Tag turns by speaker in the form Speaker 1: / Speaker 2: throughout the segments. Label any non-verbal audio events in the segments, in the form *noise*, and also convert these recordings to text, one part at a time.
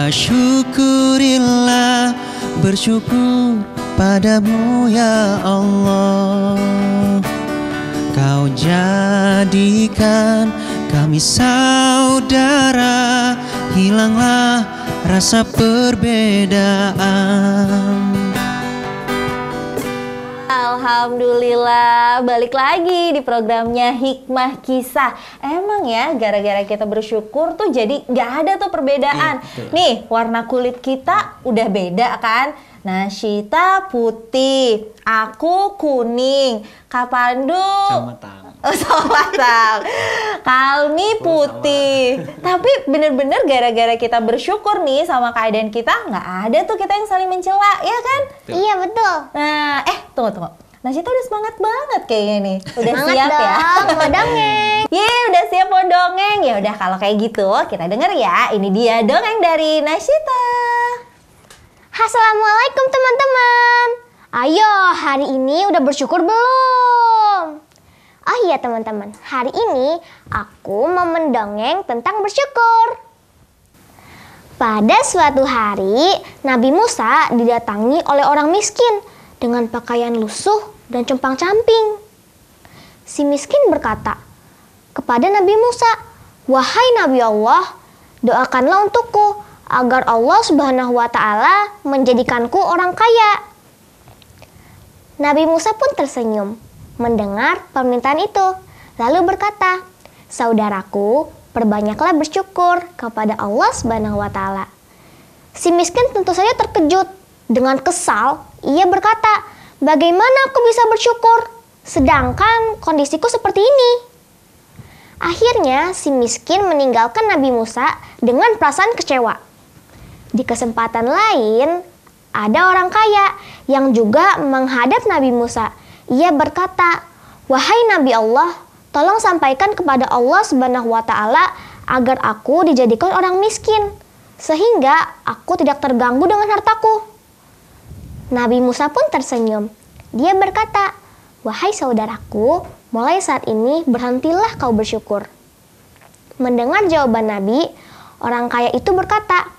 Speaker 1: Fasyukurillah bersyukur padamu ya Allah Kau jadikan kami saudara Hilanglah rasa perbedaan Alhamdulillah balik lagi di programnya Hikmah Kisah. Emang ya gara-gara kita bersyukur tuh jadi gak ada tuh perbedaan. Itu. Iya, Nih warna kulit kita udah beda kan? Nasita putih, aku kuning, Kapandu sama tang. sama *laughs* tang. Kalmi putih. Tapi bener-bener gara-gara kita bersyukur nih sama keadaan kita, nggak ada tuh kita yang saling mencela, ya kan? Iya betul. Nah, eh tunggu tunggu. Nasita udah semangat banget kayaknya nih. Udah semangat siap ya? dong, ya. mau dongeng. *laughs* Ye, udah siap mau dongeng. Ya udah kalau kayak gitu kita denger ya. Ini dia dongeng dari Nasita. Assalamualaikum teman-teman. Ayo,
Speaker 2: hari ini udah bersyukur belum? Oh iya teman-teman, hari ini aku mau mendongeng tentang bersyukur. Pada suatu hari, Nabi Musa didatangi oleh orang miskin dengan pakaian lusuh dan cempang camping Si miskin berkata kepada Nabi Musa, "Wahai Nabi Allah, doakanlah untukku agar Allah Subhanahu wa taala menjadikanku orang kaya. Nabi Musa pun tersenyum mendengar permintaan itu, lalu berkata, "Saudaraku, perbanyaklah bersyukur kepada Allah Subhanahu wa taala." Si miskin tentu saja terkejut. Dengan kesal, ia berkata, "Bagaimana aku bisa bersyukur sedangkan kondisiku seperti ini?" Akhirnya, si miskin meninggalkan Nabi Musa dengan perasaan kecewa. Di kesempatan lain, ada orang kaya yang juga menghadap Nabi Musa. Ia berkata, "Wahai Nabi Allah, tolong sampaikan kepada Allah Subhanahu wa taala agar aku dijadikan orang miskin sehingga aku tidak terganggu dengan hartaku." Nabi Musa pun tersenyum. Dia berkata, "Wahai saudaraku, mulai saat ini berhentilah kau bersyukur." Mendengar jawaban Nabi, orang kaya itu berkata,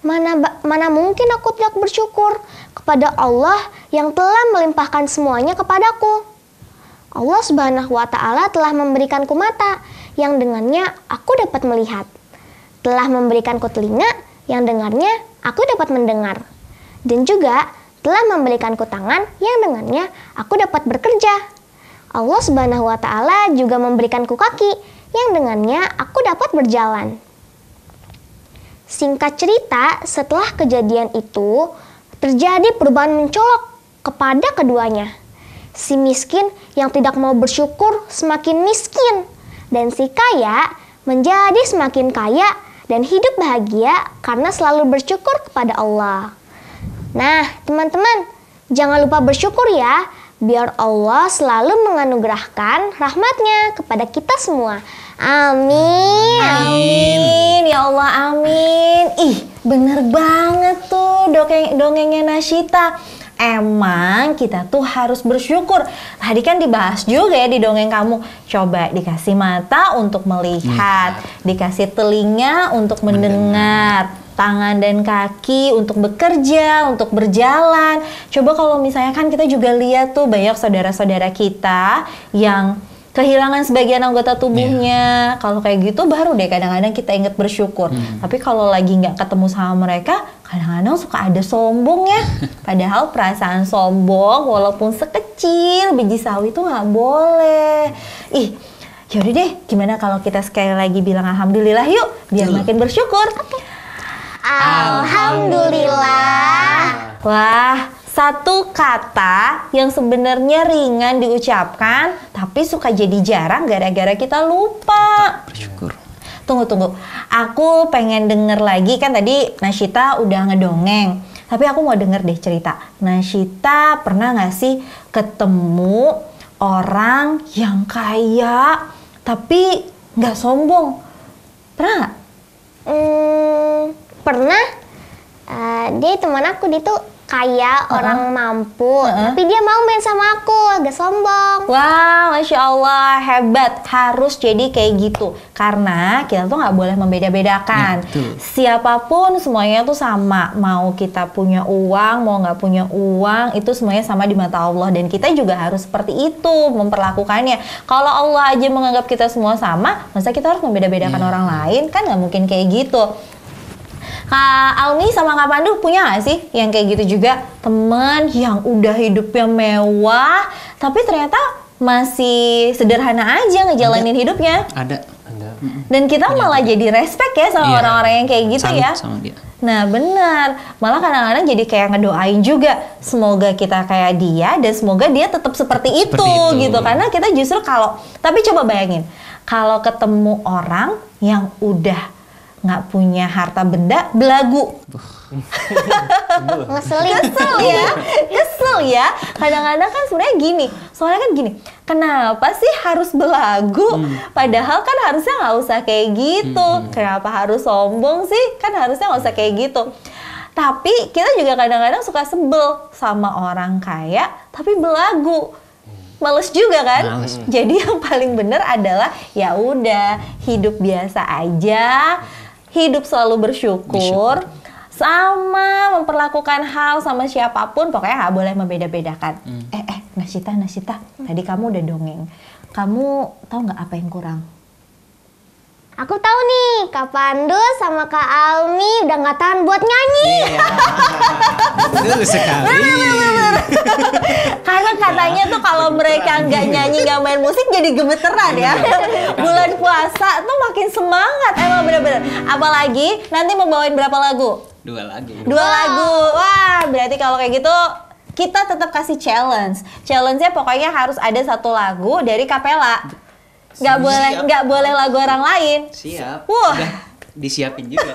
Speaker 2: Mana mana mungkin aku tidak bersyukur kepada Allah yang telah melimpahkan semuanya kepadaku. Allah Subhanahu wa taala telah memberikanku mata yang dengannya aku dapat melihat. Telah memberikanku telinga yang dengannya aku dapat mendengar. Dan juga telah memberikanku tangan yang dengannya aku dapat bekerja. Allah Subhanahu wa taala juga memberikanku kaki yang dengannya aku dapat berjalan. Singkat cerita, setelah kejadian itu, terjadi perubahan mencolok kepada keduanya. Si miskin yang tidak mau bersyukur semakin miskin, dan si kaya menjadi semakin kaya dan hidup bahagia karena selalu bersyukur kepada Allah. Nah, teman-teman, jangan lupa bersyukur ya, biar Allah selalu menganugerahkan rahmatnya kepada kita semua.
Speaker 1: Amin. Amin. Ya Allah, amin. Ih, bener banget tuh dongeng dongengnya Nasita. Emang kita tuh harus bersyukur. Tadi kan dibahas juga ya di dongeng kamu. Coba dikasih mata untuk melihat, hmm. dikasih telinga untuk mendengar. mendengar tangan dan kaki untuk bekerja, untuk berjalan. Coba kalau misalnya kan kita juga lihat tuh banyak saudara-saudara kita yang kehilangan sebagian anggota tubuhnya. Yeah. Kalau kayak gitu baru deh kadang-kadang kita inget bersyukur. Hmm. Tapi kalau lagi nggak ketemu sama mereka, kadang-kadang suka ada sombong ya. *laughs* Padahal perasaan sombong walaupun sekecil biji sawi itu nggak boleh. Ih, yaudah deh gimana kalau kita sekali lagi bilang Alhamdulillah yuk biar makin bersyukur. Okay. Alhamdulillah. Wah, satu kata yang sebenarnya ringan diucapkan tapi suka jadi jarang gara-gara kita lupa. Bersyukur. Tunggu tunggu, aku pengen denger lagi kan tadi Nashita udah ngedongeng. Tapi aku mau denger deh cerita. Nashita pernah gak sih ketemu orang yang kaya tapi nggak sombong? Pernah
Speaker 2: dia teman aku dia tuh kaya, uh-huh. orang mampu, uh-huh. tapi dia mau main
Speaker 1: sama aku, agak sombong. Wah, wow, masya Allah hebat. Harus jadi kayak gitu, karena kita tuh nggak boleh membeda-bedakan. Iya, Siapapun semuanya tuh sama. Mau kita punya uang, mau nggak punya uang, itu semuanya sama di mata Allah. Dan kita juga harus seperti itu memperlakukannya. Kalau Allah aja menganggap kita semua sama, masa kita harus membeda-bedakan yeah. orang lain? Kan nggak mungkin kayak gitu. Kak Almi sama Kak Pandu punya gak sih yang kayak gitu juga teman yang udah hidupnya mewah tapi ternyata masih sederhana aja ngejalanin ada. hidupnya. Ada. ada. Dan kita ada. malah ada. jadi respect ya sama iya. orang-orang iya, yang kayak gitu Salut ya. Sama dia. Nah benar, malah kadang-kadang jadi kayak ngedoain juga semoga kita kayak dia dan semoga dia tetap seperti, seperti itu, seperti itu gitu karena kita justru kalau tapi coba bayangin kalau ketemu orang yang udah nggak punya harta benda belagu ngeselin kesel ya kesel ya kadang-kadang kan sebenarnya gini soalnya kan gini kenapa sih harus belagu hmm. padahal kan harusnya nggak usah kayak gitu hmm. kenapa harus sombong sih kan harusnya nggak usah kayak gitu tapi kita juga kadang-kadang suka sebel sama orang kaya tapi belagu males juga kan. Males. Jadi yang paling benar adalah ya udah hidup biasa aja, hidup selalu bersyukur, bersyukur sama memperlakukan hal sama siapapun pokoknya nggak boleh membeda-bedakan. Hmm. Eh eh Nasita Nasita, hmm. tadi kamu udah dongeng. Kamu tahu nggak apa yang kurang? Aku tahu nih, Kak Pandu sama Kak Almi udah nggak tahan buat nyanyi. Iya.
Speaker 2: Betul sekali.
Speaker 1: *laughs* Karena katanya tuh kalau mereka nggak nyanyi, nggak main musik jadi gemeteran ya. Iya. Bulan puasa tuh makin semangat emang bener-bener. Apalagi nanti mau bawain berapa lagu?
Speaker 2: Dua lagu. Dua wow. lagu.
Speaker 1: Wah, berarti kalau kayak gitu kita tetap kasih challenge. Challenge-nya pokoknya harus ada satu lagu dari kapela nggak boleh nggak boleh lagu orang lain siap wah disiapin juga.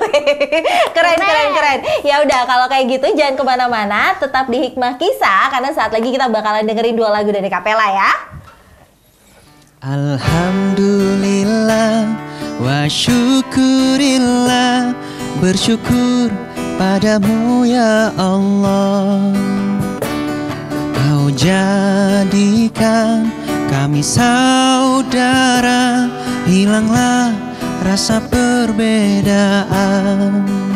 Speaker 1: *laughs* keren, nah. keren, keren. Ya udah, kalau kayak gitu jangan kemana-mana, tetap di Hikmah Kisah karena saat lagi kita bakalan dengerin dua lagu dari Kapela ya. Alhamdulillah wa syukurillah bersyukur padamu ya Allah Kau jadikan kami saudara, hilanglah rasa perbedaan.